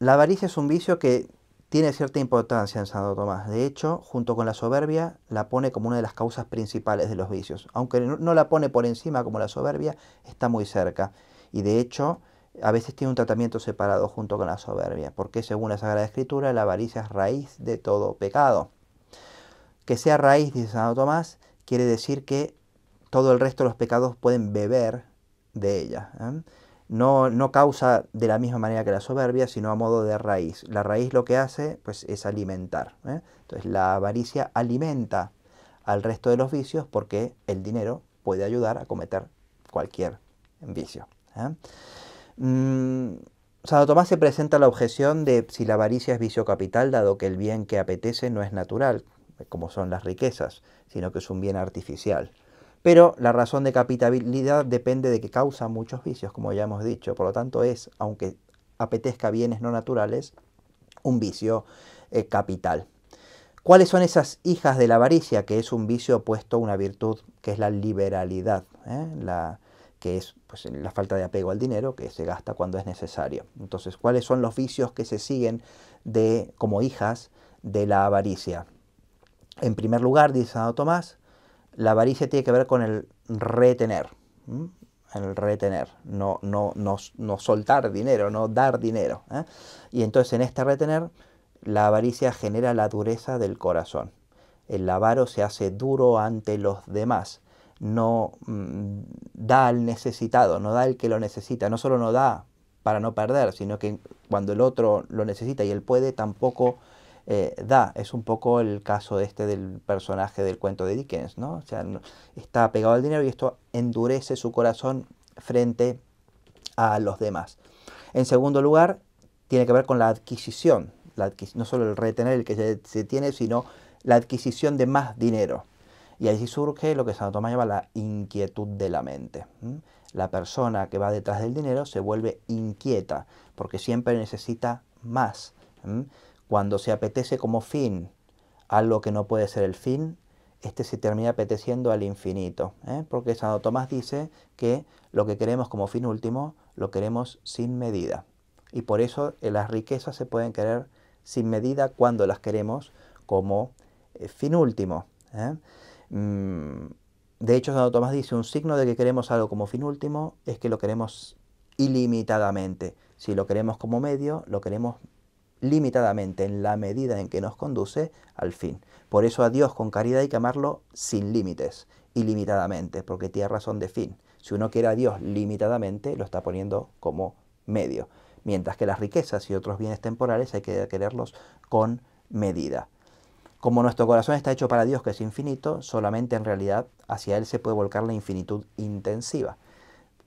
La avaricia es un vicio que tiene cierta importancia en Santo Tomás. De hecho, junto con la soberbia, la pone como una de las causas principales de los vicios. Aunque no la pone por encima como la soberbia, está muy cerca. Y de hecho, a veces tiene un tratamiento separado junto con la soberbia, porque según la Sagrada Escritura, la avaricia es raíz de todo pecado. Que sea raíz, dice Santo Tomás, quiere decir que todo el resto de los pecados pueden beber de ella. ¿eh? no, causa de la misma manera que la soberbia, sino a modo de raíz. La raíz lo que hace pues, es alimentar. ¿eh? Entonces la avaricia alimenta al resto de los vicios porque el dinero puede ayudar a cometer cualquier vicio. ¿eh? Mm, Santo Tomás se presenta la objeción de si la avaricia es vicio capital, dado que el bien que apetece no es natural, como son las riquezas, sino que es un bien artificial. Pero la razón de capitalidad depende de que causa muchos vicios, como ya hemos dicho. Por lo tanto, es, aunque apetezca bienes no naturales, un vicio eh, capital. ¿Cuáles son esas hijas de la avaricia? Que es un vicio opuesto a una virtud, que es la liberalidad, ¿eh? que es pues, la falta de apego al dinero, que se gasta cuando es necesario. Entonces, ¿cuáles son los vicios que se siguen de, como hijas de la avaricia? En primer lugar, dice Santo Tomás, la avaricia tiene que ver con el retener, el retener, no, no, no, soltar dinero, no dar dinero. ¿eh? Y entonces en este retener, la avaricia genera la dureza del corazón. El avaro se hace duro ante los demás, no mm, da al necesitado, no da al que lo necesita, no solo no da para no perder, sino que cuando el otro lo necesita y él puede, tampoco eh, da. Es un poco el caso este del personaje del cuento de Dickens, ¿no? O sea, está pegado al dinero y esto endurece su corazón frente a los demás. En segundo lugar, tiene que ver con la adquisición, no solo el retener el que se tiene, sino la adquisición de más dinero. Y allí surge lo que Santo Tomás llama la inquietud de la mente. La persona que va detrás del dinero se vuelve inquieta porque siempre necesita más. Cuando se apetece como fin algo que no puede ser el fin, este se termina apeteciendo al infinito, ¿eh? porque Santo Tomás dice que lo que queremos como fin último lo queremos sin medida. Y por eso eh, las riquezas se pueden querer sin medida cuando las queremos como eh, fin último. Mm, de hecho, Santo Tomás dice, un signo de que queremos algo como fin último es que lo queremos ilimitadamente. Si lo queremos como medio, lo queremos limitadamente en la medida en que nos conduce al fin. Por eso a Dios con caridad hay que amarlo sin límites, ilimitadamente, porque tierra son de fin. Si uno quiere a Dios limitadamente, lo está poniendo como medio. Mientras que las riquezas y otros bienes temporales hay que quererlos con medida. Como nuestro corazón está hecho para Dios, que es infinito, solamente en realidad hacia Él se puede volcar la infinitud intensiva.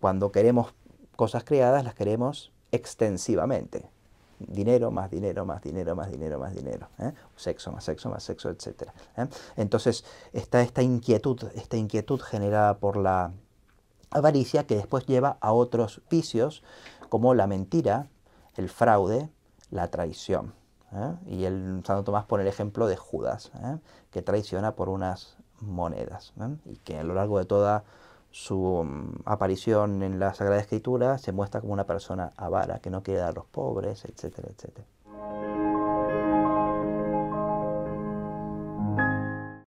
Cuando queremos cosas creadas, las queremos extensivamente, dinero, más dinero, más dinero, más dinero, más dinero. ¿eh? Sexo, más sexo, más sexo, etc. ¿eh? Entonces está esta inquietud, esta inquietud generada por la avaricia que después lleva a otros vicios como la mentira, el fraude, la traición. ¿eh? Y el Santo Tomás pone el ejemplo de Judas, que traiciona por unas monedas y que a lo largo de toda su mm, aparición en la Sagrada Escritura se muestra como una persona avara, que no quiere dar a los pobres, etcétera, etcétera.